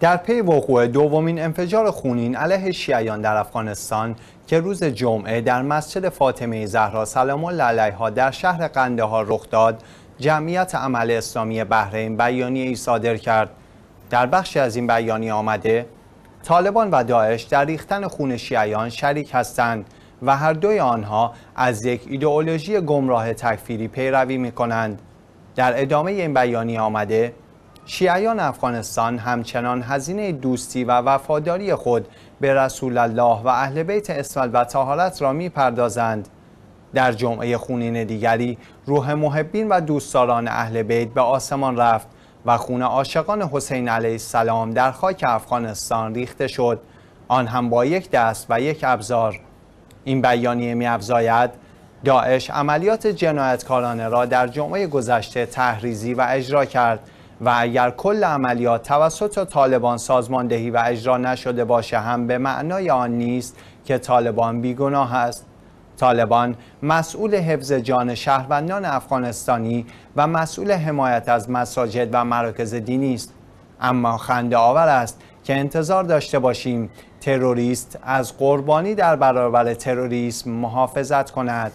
در پی وقوع دومین انفجار خونین علیه شیعیان در افغانستان که روز جمعه در مسجد فاطمه زهرا سلام الله علیها در شهر قندهار رخ داد جمعیت عمل اسلامی بحرین بیانیه ای صادر کرد در بخشی از این بیانیه آمده طالبان و داعش در ریختن خون شیعیان شریک هستند و هر دوی آنها از یک ایدئولوژی گمراه تکفیری پیروی می کنند در ادامه این بیانیه آمده شیعیان افغانستان همچنان هزینه دوستی و وفاداری خود به رسول الله و اهل بیت اسمت و تهارت را پردازند در جمعه خونین دیگری روح محبین و دوستداران اهل بیت به آسمان رفت و خون عاشقان حسین علیه السلام در خاک افغانستان ریخته شد آن هم با یک دست و یک ابزار این بیانیه می افزاید داعش عملیات جنایتکارانه را در جمعه گذشته تحریزی و اجرا کرد و اگر کل عملیات توسط طالبان سازماندهی و اجرا نشده باشه هم به معنای آن نیست که طالبان بیگناه است طالبان مسئول حفظ جان شهروندان افغانستانی و مسئول حمایت از مساجد و مراکز دینی است اما خنده آور است که انتظار داشته باشیم تروریست از قربانی در برابر تروریسم محافظت کند